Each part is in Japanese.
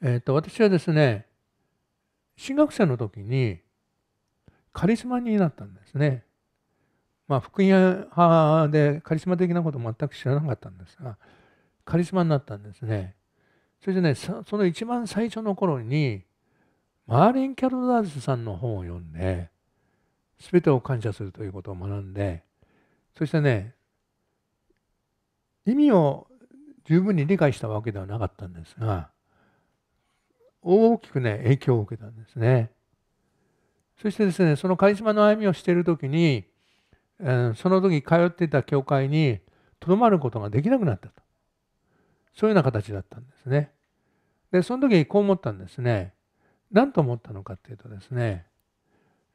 えーと、私はですね進学生の時にカリスマになったんですね。まあ福音派でカリスマ的なこと全く知らなかったんですがカリスマになったんですね。そしてねその一番最初の頃にマーリン・キャロダーズさんの本を読んで全てを感謝するということを学んでそしてね意味を十分に理解したわけではなかったんですが大きくね影響を受けたんですね。そしてですねそのカリスマの歩みをしている時に、その時通っていた教会にとどまることができなくなったとそういうような形だったんですね。でその時こう思ったんですね。何と思ったのかっていうとですね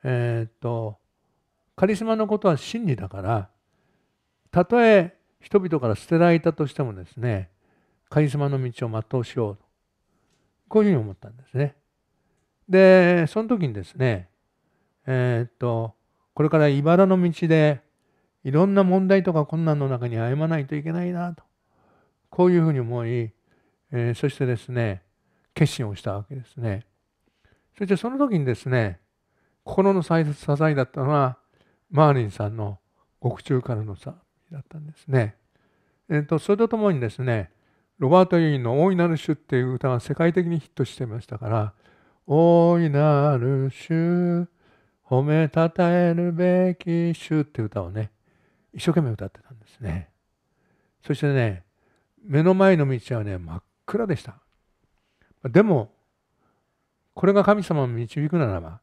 えー、っとカリスマのことは真理だからたとえ人々から捨てられたとしてもですねカリスマの道を全うしようこういうふうに思ったんですね。で、その時にですね、えー、っと、これから茨の道で、いろんな問題とか困難の中に歩まないといけないなと、こういうふうに思い、えー、そしてですね、決心をしたわけですね。そしてその時にですね、心の支えだったのは、マーリンさんの獄中からのさだったんですね。えっ、ー、と、それとともにですね、ロバート・ユイの「大いなる主」っていう歌が世界的にヒットしてましたから「大いなる主褒めたたえるべき主」っていう歌をね一生懸命歌ってたんですねそしてね目の前の道はね真っ暗でしたでもこれが神様を導くならば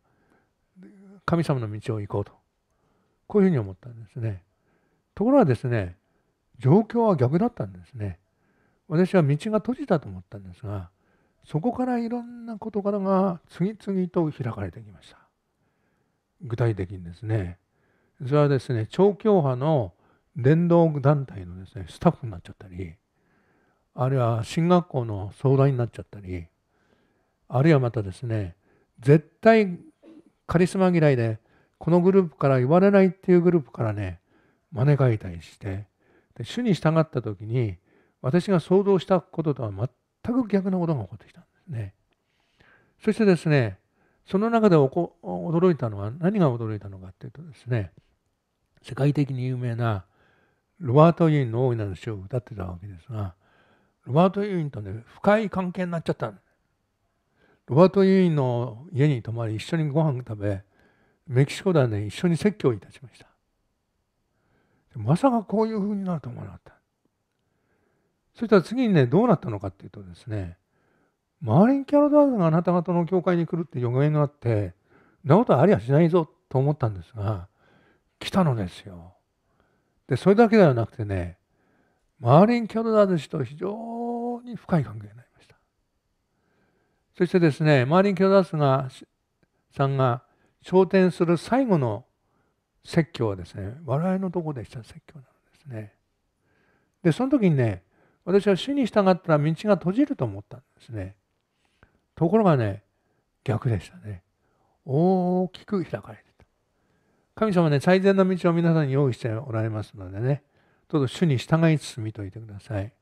神様の道を行こうとこういうふうに思ったんですねところがですね状況は逆だったんですね私は道が閉じたと思ったんですがそこからいろんな事柄が次々と開かれてきました具体的にですねそれはですね超教派の伝道団体のですねスタッフになっちゃったりあるいは進学校の相談になっちゃったりあるいはまたですね絶対カリスマ嫌いでこのグループから言われないっていうグループからね招かれたりしてで主に従った時に私が想像したこととは全く逆なことが起こってきたんですね。そしてですね、その中で驚いたのは、何が驚いたのかっていうとですね、世界的に有名なロバート・ユインの大いなる詩を歌ってたわけですが、ロバート・ユインとね、深い関係になっちゃったロバート・ユインの家に泊まり、一緒にご飯食べ、メキシコではね、一緒に説教いたしました。まさかこういうふうになると思わなかった。そしたら次にね、どうなったのかっていうとですね、マーリン・キャロダーズがあなた方の教会に来るって予言があって、なことはありゃしないぞと思ったんですが、来たのですよ。で、それだけではなくてね、マーリン・キャロダーズ氏と非常に深い関係になりました。そしてですね、マーリン・キャロダーズがさんが昇天する最後の説教はですね、我々のとこでした説教なんですね。で、その時にね、私は主に従ったら道が閉じると思ったんですね。ところがね、逆でしたね。大きく開かれてた。神様ね、最善の道を皆さんに用意しておられますのでね、どうぞ主に従いつつ見といてください。